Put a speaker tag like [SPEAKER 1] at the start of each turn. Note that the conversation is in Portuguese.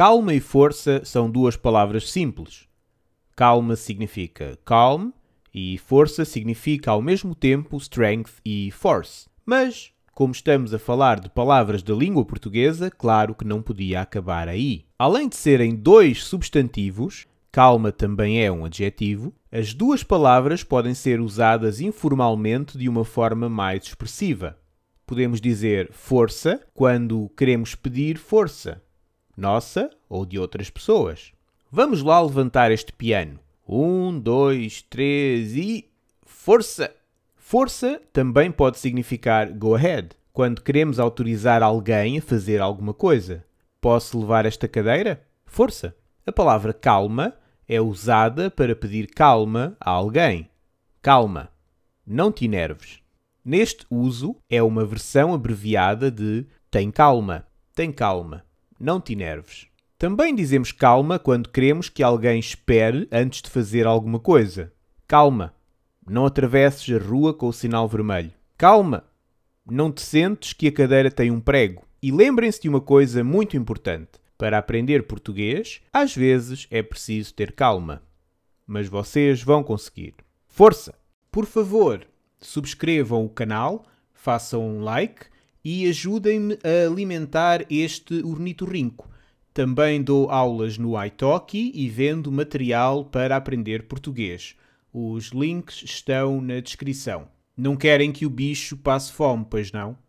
[SPEAKER 1] Calma e força são duas palavras simples. Calma significa calm e força significa ao mesmo tempo strength e force. Mas, como estamos a falar de palavras da língua portuguesa, claro que não podia acabar aí. Além de serem dois substantivos, calma também é um adjetivo, as duas palavras podem ser usadas informalmente de uma forma mais expressiva. Podemos dizer força quando queremos pedir força nossa ou de outras pessoas. Vamos lá levantar este piano. Um, dois, três e. Força! Força também pode significar go ahead, quando queremos autorizar alguém a fazer alguma coisa. Posso levar esta cadeira? Força! A palavra calma é usada para pedir calma a alguém. Calma! Não te enerves. Neste uso, é uma versão abreviada de tem calma, tem calma não te enerves. Também dizemos calma quando queremos que alguém espere antes de fazer alguma coisa. Calma, não atravesses a rua com o sinal vermelho. Calma, não te sentes que a cadeira tem um prego. E lembrem-se de uma coisa muito importante: para aprender português, às vezes é preciso ter calma. Mas vocês vão conseguir. Força! Por favor, subscrevam o canal, façam um like e ajudem-me a alimentar este ornitorrinco. Também dou aulas no italki e vendo material para aprender português. Os links estão na descrição. Não querem que o bicho passe fome, pois não?